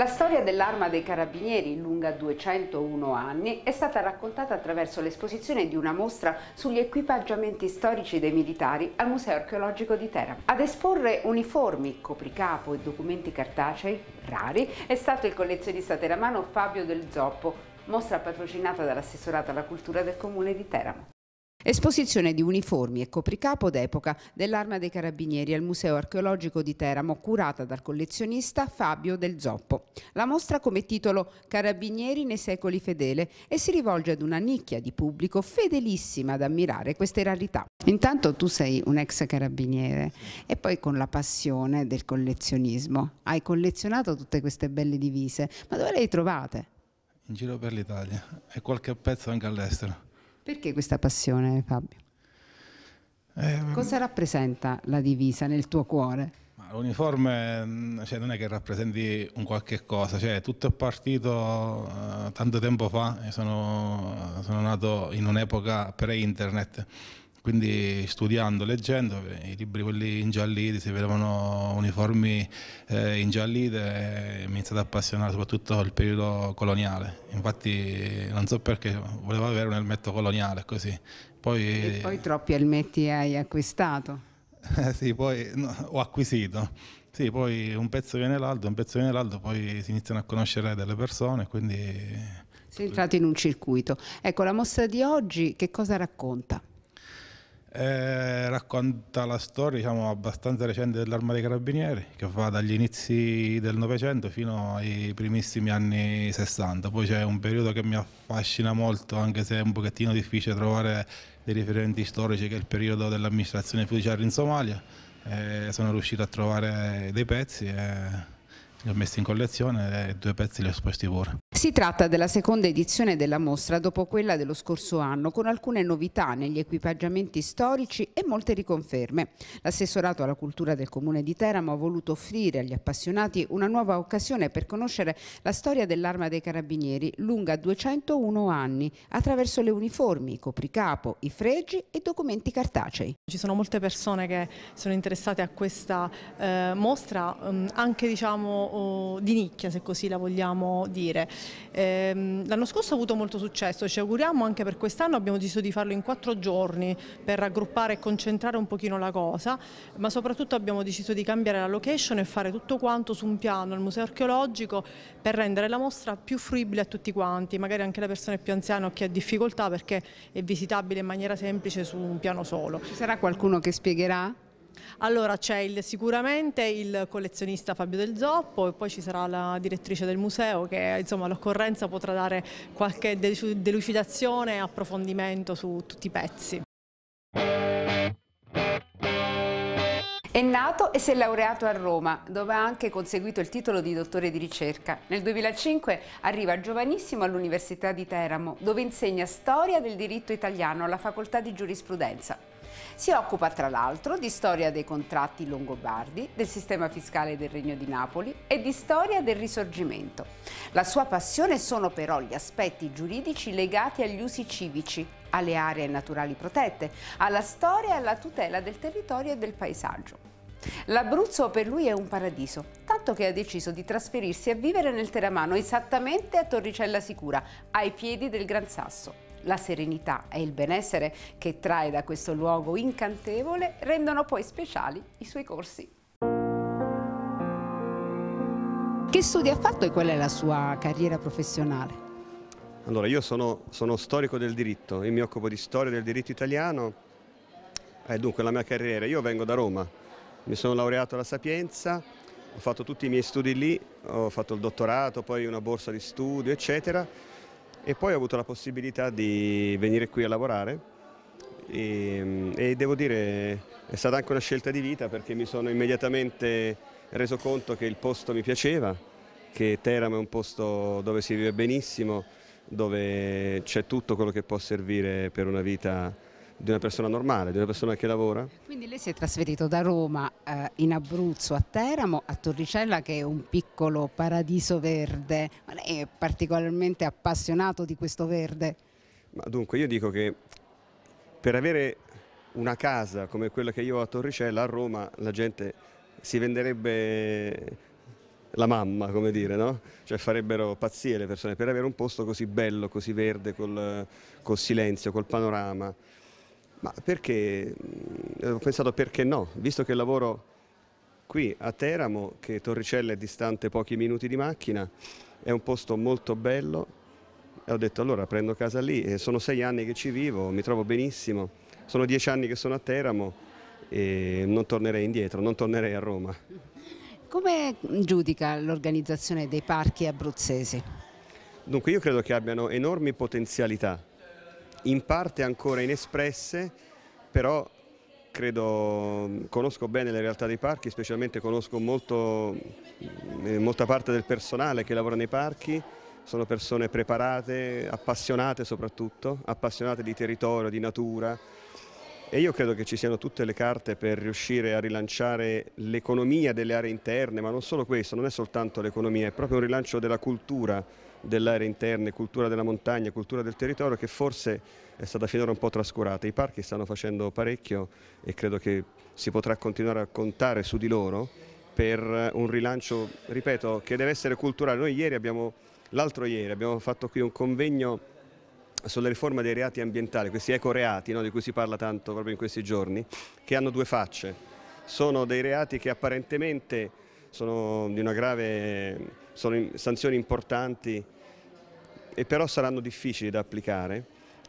La storia dell'arma dei carabinieri, lunga 201 anni, è stata raccontata attraverso l'esposizione di una mostra sugli equipaggiamenti storici dei militari al Museo Archeologico di Teramo. Ad esporre uniformi, copricapo e documenti cartacei, rari, è stato il collezionista teramano Fabio Del Zoppo, mostra patrocinata dall'assessorato alla cultura del comune di Teramo. Esposizione di uniformi e copricapo d'epoca dell'Arma dei Carabinieri al Museo Archeologico di Teramo, curata dal collezionista Fabio Del Zoppo. La mostra ha come titolo Carabinieri nei secoli fedele e si rivolge ad una nicchia di pubblico fedelissima ad ammirare queste rarità. Intanto tu sei un ex carabiniere e poi con la passione del collezionismo hai collezionato tutte queste belle divise, ma dove le hai trovate? In giro per l'Italia e qualche pezzo anche all'estero. Perché questa passione, Fabio? Eh, Cosa rappresenta la divisa nel tuo cuore? L'uniforme mm, cioè, non è che rappresenti un qualche cosa, cioè, tutto è partito uh, tanto tempo fa, sono, sono nato in un'epoca pre-internet quindi studiando, leggendo, i libri quelli ingialliti, si vedevano uniformi eh, ingiallite, mi è iniziato ad appassionare soprattutto il periodo coloniale, infatti non so perché volevo avere un elmetto coloniale così. Poi, e poi troppi elmetti hai acquistato? sì, poi no, ho acquisito. Sì, poi un pezzo viene l'altro, un pezzo viene l'altro, poi si iniziano a conoscere delle persone, quindi... Sei entrato in un circuito. Ecco, la mostra di oggi che cosa racconta? Eh, racconta la storia diciamo, abbastanza recente dell'arma dei carabinieri che va dagli inizi del Novecento fino ai primissimi anni 60. Poi c'è un periodo che mi affascina molto, anche se è un pochettino difficile trovare dei riferimenti storici, che è il periodo dell'amministrazione fiduciaria in Somalia. Eh, sono riuscito a trovare dei pezzi. E li ho messi in collezione e due pezzi li ho esposti pure. Si tratta della seconda edizione della mostra dopo quella dello scorso anno, con alcune novità negli equipaggiamenti storici e molte riconferme. L'assessorato alla cultura del comune di Teramo ha voluto offrire agli appassionati una nuova occasione per conoscere la storia dell'arma dei carabinieri, lunga 201 anni, attraverso le uniformi, i copricapo, i fregi e documenti cartacei. Ci sono molte persone che sono interessate a questa eh, mostra, ehm, anche diciamo di nicchia, se così la vogliamo dire. Ehm, l'anno scorso ha avuto molto successo, ci auguriamo anche per quest'anno, abbiamo deciso di farlo in quattro giorni per raggruppare e concentrare un pochino la cosa, ma soprattutto abbiamo deciso di cambiare la location e fare tutto quanto su un piano al Museo Archeologico per rendere la mostra più fruibile a tutti quanti, magari anche le persone più anziane o chi ha difficoltà perché è visitabile in maniera semplice su un piano solo. Ci sarà qualcuno che spiegherà? Allora c'è sicuramente il collezionista Fabio Del Zoppo e poi ci sarà la direttrice del museo che insomma all'occorrenza potrà dare qualche delucidazione e approfondimento su tutti i pezzi. È nato e si è laureato a Roma, dove ha anche conseguito il titolo di dottore di ricerca. Nel 2005 arriva giovanissimo all'Università di Teramo, dove insegna storia del diritto italiano alla facoltà di giurisprudenza. Si occupa tra l'altro di storia dei contratti longobardi, del sistema fiscale del Regno di Napoli e di storia del risorgimento. La sua passione sono però gli aspetti giuridici legati agli usi civici, alle aree naturali protette, alla storia e alla tutela del territorio e del paesaggio. L'Abruzzo per lui è un paradiso, tanto che ha deciso di trasferirsi a vivere nel Teramano, esattamente a Torricella Sicura, ai piedi del Gran Sasso. La serenità e il benessere che trae da questo luogo incantevole rendono poi speciali i suoi corsi. Che studi ha fatto e qual è la sua carriera professionale? Allora, io sono, sono storico del diritto, io mi occupo di storia del diritto italiano e eh, dunque la mia carriera. Io vengo da Roma, mi sono laureato alla Sapienza, ho fatto tutti i miei studi lì, ho fatto il dottorato, poi una borsa di studio, eccetera e poi ho avuto la possibilità di venire qui a lavorare e, ehm, e, devo dire è stata anche una scelta di vita perché mi sono immediatamente reso conto che il posto mi piaceva, che Teramo è un posto dove si vive benissimo, dove c'è tutto quello che può servire per una vita di una persona normale, di una persona che lavora. Quindi lei si è trasferito da Roma eh, in Abruzzo a Teramo, a Torricella che è un piccolo paradiso verde, ma lei è particolarmente appassionato di questo verde? Ma dunque io dico che per avere una casa come quella che io ho a Torricella, a Roma la gente si venderebbe la mamma, come dire, no? Cioè farebbero pazzie le persone per avere un posto così bello, così verde, col, col silenzio, col panorama. Ma perché? Eh, ho pensato perché no, visto che lavoro qui a Teramo, che Torricella è distante pochi minuti di macchina, è un posto molto bello e ho detto allora prendo casa lì, e sono sei anni che ci vivo, mi trovo benissimo, sono dieci anni che sono a Teramo e non tornerei indietro, non tornerei a Roma. Come giudica l'organizzazione dei parchi abruzzesi? Dunque io credo che abbiano enormi potenzialità in parte ancora inespresse, però credo, mm, conosco bene le realtà dei parchi, specialmente conosco molto, mm, eh, molta parte del personale che lavora nei parchi, sono persone preparate, appassionate soprattutto, appassionate di territorio, di natura e io credo che ci siano tutte le carte per riuscire a rilanciare l'economia delle aree interne, ma non solo questo, non è soltanto l'economia, è proprio un rilancio della cultura dell'area interna, cultura della montagna, cultura del territorio che forse è stata finora un po' trascurata. I parchi stanno facendo parecchio e credo che si potrà continuare a contare su di loro per eh, un rilancio, ripeto, che deve essere culturale. Noi ieri abbiamo, l'altro ieri, abbiamo fatto qui un convegno sulla riforma dei reati ambientali, questi ecoreati no, di cui si parla tanto proprio in questi giorni, che hanno due facce. Sono dei reati che apparentemente sono di una grave sono sanzioni importanti e però saranno difficili da applicare.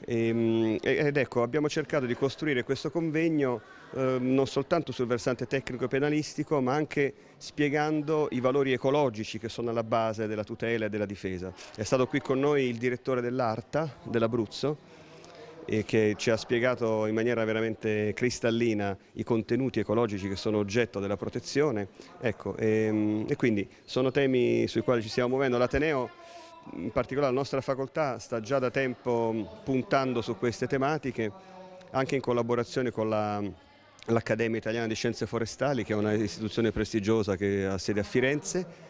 Ehm, e, ed ecco, abbiamo cercato di costruire questo convegno eh, non soltanto sul versante tecnico e penalistico, ma anche spiegando i valori ecologici che sono alla base della tutela e della difesa. È stato qui con noi il direttore dell'ARTA dell'Abruzzo, e che ci ha spiegato in maniera veramente cristallina i contenuti ecologici che sono oggetto della protezione. Ecco, e, ehm, e quindi sono temi sui quali ci stiamo muovendo. L'Ateneo in particolare la nostra facoltà sta già da tempo puntando su queste tematiche, anche in collaborazione con l'Accademia Italiana di Scienze Forestali, che è un'istituzione prestigiosa che ha sede a Firenze,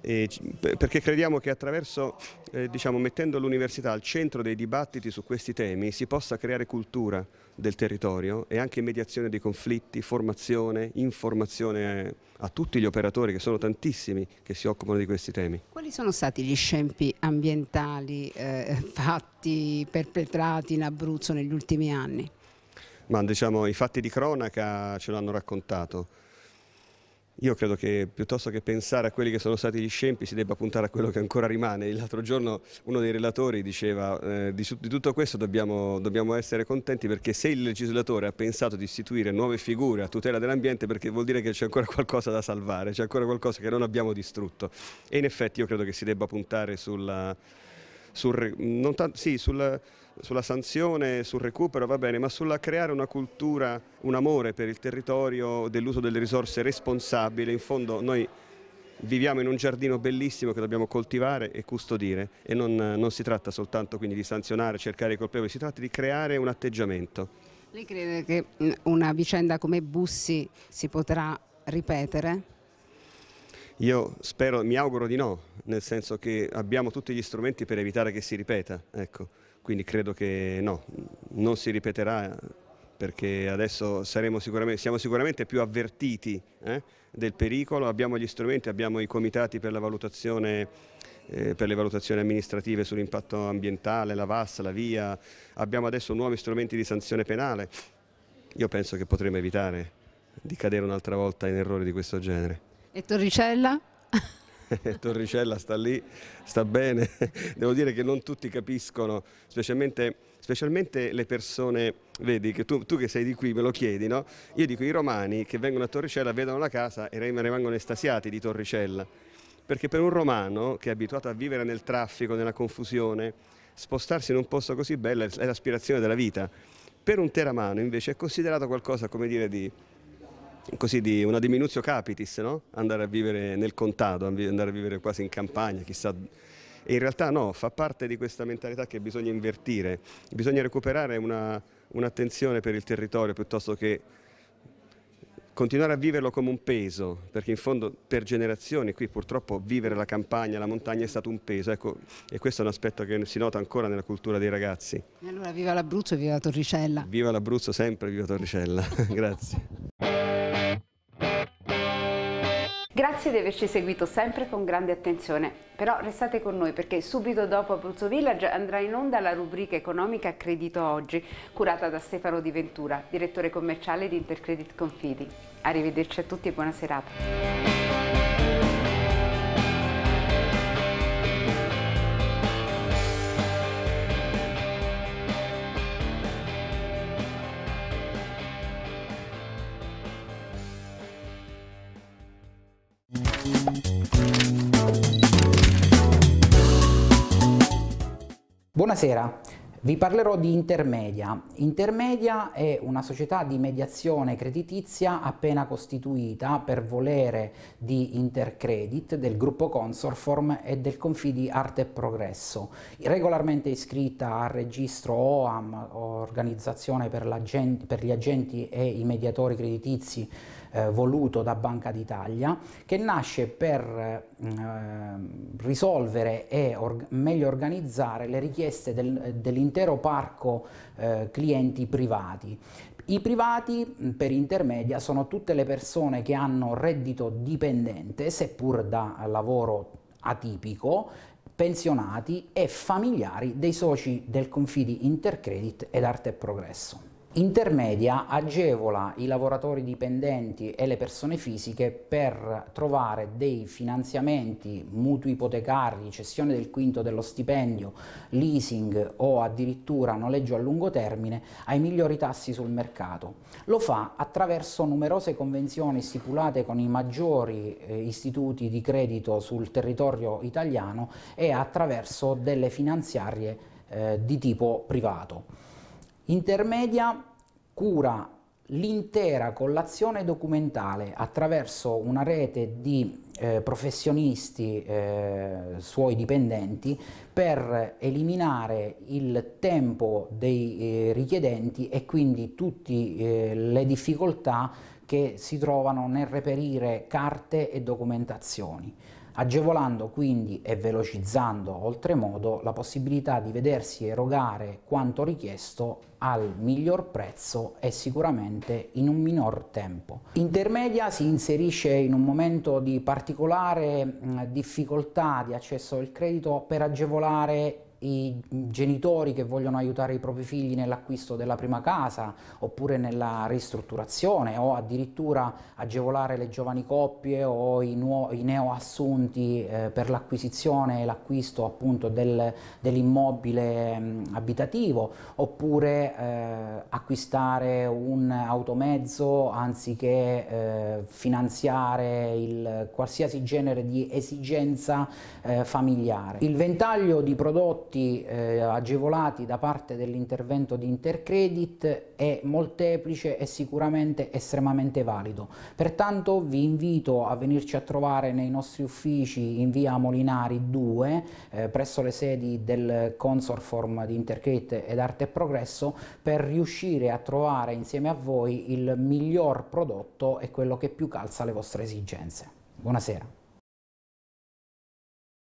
e perché crediamo che attraverso, eh, diciamo, mettendo l'università al centro dei dibattiti su questi temi si possa creare cultura del territorio e anche mediazione dei conflitti, formazione, informazione eh, a tutti gli operatori che sono tantissimi che si occupano di questi temi. Quali sono stati gli scempi ambientali eh, fatti, perpetrati in Abruzzo negli ultimi anni? Ma diciamo, i fatti di cronaca ce l'hanno raccontato. Io credo che piuttosto che pensare a quelli che sono stati gli scempi si debba puntare a quello che ancora rimane. L'altro giorno uno dei relatori diceva eh, di, di, tutto questo dobbiamo, dobbiamo, essere contenti perché se il legislatore ha pensato di istituire nuove figure a tutela dell'ambiente perché vuol dire che c'è ancora qualcosa da salvare, c'è ancora qualcosa che non abbiamo distrutto. E in effetti io credo che si debba puntare sulla, sul, tanto, sì, sulla sulla sanzione, sul recupero va bene, ma sulla creare una cultura, un amore per il territorio dell'uso delle risorse responsabile, in fondo noi viviamo in un giardino bellissimo che dobbiamo coltivare e custodire e non, non si tratta soltanto quindi di sanzionare, cercare i colpevoli, si tratta di creare un atteggiamento. Lei crede che una vicenda come Bussi si potrà ripetere? Io spero, mi auguro di no, nel senso che abbiamo tutti gli strumenti per evitare che si ripeta. Ecco quindi credo che no, non si ripeterà perché adesso sicuramente, siamo sicuramente più avvertiti eh, del pericolo, abbiamo gli strumenti, abbiamo i comitati per, eh, per le valutazioni amministrative sull'impatto ambientale, la VAS, la VIA, abbiamo adesso nuovi strumenti di sanzione penale. Io penso che potremo evitare di cadere un'altra volta in errori di questo genere. E Torricella? Torricella sta lì, sta bene. Devo dire che non tutti capiscono, specialmente, specialmente le persone, vedi, che tu, tu, che sei di qui me lo chiedi, no? Io dico i romani che vengono a Torricella, vedono la casa e rimangono estasiati di Torricella. Perché per un romano che è abituato a vivere nel traffico, nella confusione, spostarsi in un posto così bello è l'aspirazione della vita. Per un teramano invece è considerato qualcosa, come dire, di così di una diminutio capitis, no? andare a vivere nel contado, andare a vivere quasi in campagna, chissà. E in realtà no, fa parte di questa mentalità che bisogna invertire, bisogna recuperare un'attenzione un per il territorio piuttosto che continuare a viverlo come un peso, perché in fondo per generazioni qui purtroppo vivere la campagna, la montagna è stato un peso, ecco, e questo è un aspetto che si nota ancora nella cultura dei ragazzi. E allora viva l'Abruzzo e viva Torricella. Viva l'Abruzzo sempre, viva Torricella, grazie. Grazie di averci seguito sempre con grande attenzione, però restate con noi perché subito dopo Abruzzo Village andrà in onda la rubrica economica Credito Oggi, curata da Stefano Di Ventura, direttore commerciale di Intercredit Confidi. Arrivederci a tutti e buona serata. Buonasera, vi parlerò di Intermedia. Intermedia è una società di mediazione creditizia appena costituita per volere di Intercredit, del gruppo Consorform e del Confidi Arte e Progresso, regolarmente iscritta al registro OAM, Organizzazione per, per gli Agenti e i Mediatori Creditizi eh, voluto da Banca d'Italia, che nasce per mm, eh, risolvere e or meglio organizzare le richieste del, dell'intero parco eh, clienti privati. I privati mm, per intermedia sono tutte le persone che hanno reddito dipendente, seppur da lavoro atipico, pensionati e familiari dei soci del Confidi Intercredit ed Arte e Progresso intermedia agevola i lavoratori dipendenti e le persone fisiche per trovare dei finanziamenti, mutui ipotecari, cessione del quinto dello stipendio, leasing o addirittura noleggio a lungo termine ai migliori tassi sul mercato. Lo fa attraverso numerose convenzioni stipulate con i maggiori eh, istituti di credito sul territorio italiano e attraverso delle finanziarie eh, di tipo privato intermedia cura l'intera collazione documentale attraverso una rete di eh, professionisti eh, suoi dipendenti per eliminare il tempo dei eh, richiedenti e quindi tutte eh, le difficoltà che si trovano nel reperire carte e documentazioni agevolando quindi e velocizzando oltremodo la possibilità di vedersi erogare quanto richiesto al miglior prezzo e sicuramente in un minor tempo. Intermedia si inserisce in un momento di particolare difficoltà di accesso al credito per agevolare i genitori che vogliono aiutare i propri figli nell'acquisto della prima casa oppure nella ristrutturazione o addirittura agevolare le giovani coppie o i, i neoassunti eh, per l'acquisizione e l'acquisto appunto del, dell'immobile mh, mm, abitativo oppure eh, acquistare un automezzo anziché eh, finanziare il qualsiasi genere di esigenza eh, familiare. Il ventaglio di prodotti prodotti eh, agevolati da parte dell'intervento di Intercredit è molteplice e sicuramente estremamente valido. Pertanto vi invito a venirci a trovare nei nostri uffici in via Molinari 2 eh, presso le sedi del Consorform di Intercredit ed Arte e Progresso per riuscire a trovare insieme a voi il miglior prodotto e quello che più calza le vostre esigenze. Buonasera.